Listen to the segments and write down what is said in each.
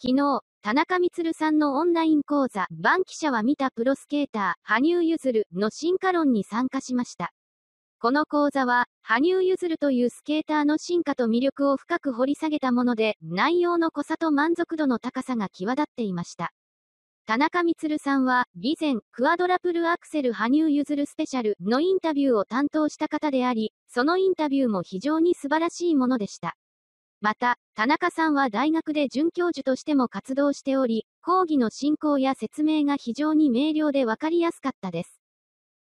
昨日、田中光さんのオンライン講座、バンキシャは見たプロスケーター、羽生結弦の進化論に参加しました。この講座は、羽生結弦というスケーターの進化と魅力を深く掘り下げたもので、内容の濃さと満足度の高さが際立っていました。田中光さんは、以前、クアドラプルアクセル羽生結弦スペシャルのインタビューを担当した方であり、そのインタビューも非常に素晴らしいものでした。また、田中さんは大学で准教授としても活動しており、講義の進行や説明が非常に明瞭でわかりやすかったです。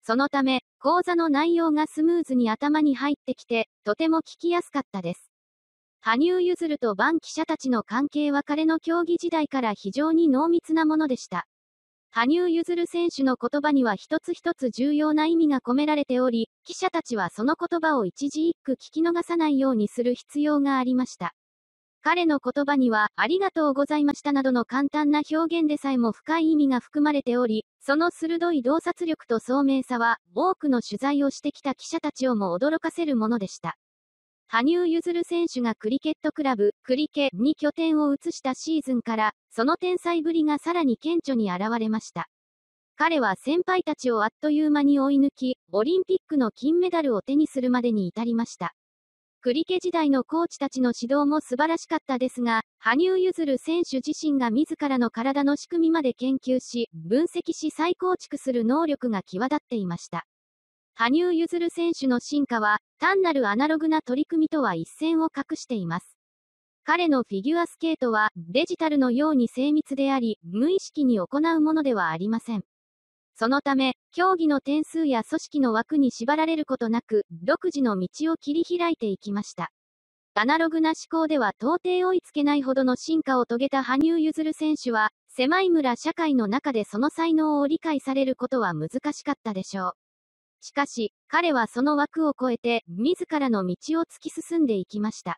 そのため、講座の内容がスムーズに頭に入ってきて、とても聞きやすかったです。羽生結弦とバン記者たちの関係は彼の競技時代から非常に濃密なものでした。羽生結弦選手の言葉には一つ一つ重要な意味が込められており、記者たちはその言葉を一字一句聞き逃さないようにする必要がありました。彼の言葉には、ありがとうございましたなどの簡単な表現でさえも深い意味が含まれており、その鋭い洞察力と聡明さは、多くの取材をしてきた記者たちをも驚かせるものでした。羽生結弦選手がクリケットクラブ、クリケに拠点を移したシーズンから、その天才ぶりがさらに顕著に現れました。彼は先輩たちをあっという間に追い抜き、オリンピックの金メダルを手にするまでに至りました。クリケ時代のコーチたちの指導も素晴らしかったですが、羽生結弦選手自身が自らの体の仕組みまで研究し、分析し再構築する能力が際立っていました。羽生結弦選手の進化は、単なるアナログな取り組みとは一線を画しています。彼のフィギュアスケートは、デジタルのように精密であり、無意識に行うものではありません。そのため、競技の点数や組織の枠に縛られることなく、独自の道を切り開いていきました。アナログな思考では到底追いつけないほどの進化を遂げた羽生結弦選手は、狭い村社会の中でその才能を理解されることは難しかったでしょう。しかし、彼はその枠を超えて、自らの道を突き進んでいきました。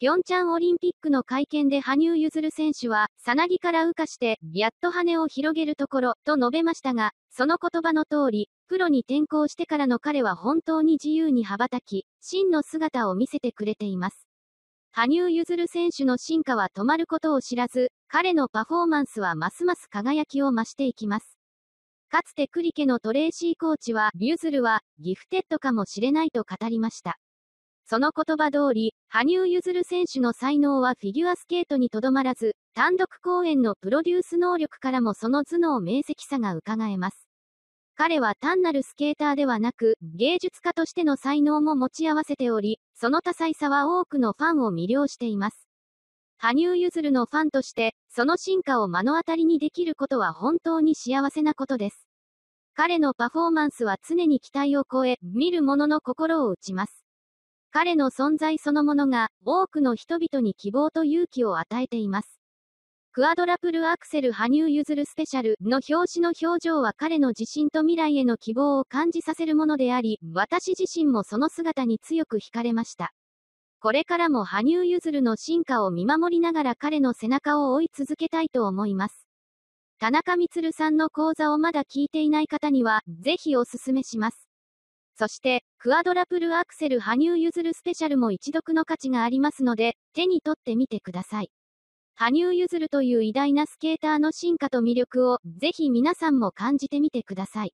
平昌オリンピックの会見で羽生結弦選手は、さなぎから羽化して、やっと羽を広げるところ、と述べましたが、その言葉の通り、プロに転向してからの彼は本当に自由に羽ばたき、真の姿を見せてくれています。羽生結弦選手の進化は止まることを知らず、彼のパフォーマンスはますます輝きを増していきます。かつてクリケのトレーシーコーチは、ビュズルは、ギフテッドかもしれないと語りました。その言葉通り、羽生結弦選手の才能はフィギュアスケートにとどまらず、単独公演のプロデュース能力からもその頭脳明晰さが伺えます。彼は単なるスケーターではなく、芸術家としての才能も持ち合わせており、その多彩さは多くのファンを魅了しています。羽生結弦のファンとして、その進化を目の当たりにできることは本当に幸せなことです。彼のパフォーマンスは常に期待を超え、見る者の心を打ちます。彼の存在そのものが、多くの人々に希望と勇気を与えています。クアドラプルアクセル羽生結弦スペシャルの表紙の表情は彼の自信と未来への希望を感じさせるものであり、私自身もその姿に強く惹かれました。これからも羽生結弦の進化を見守りながら彼の背中を追い続けたいと思います。田中光さんの講座をまだ聞いていない方には、ぜひおすすめします。そして、クアドラプルアクセル羽生結弦スペシャルも一読の価値がありますので、手に取ってみてください。羽生結弦という偉大なスケーターの進化と魅力を、ぜひ皆さんも感じてみてください。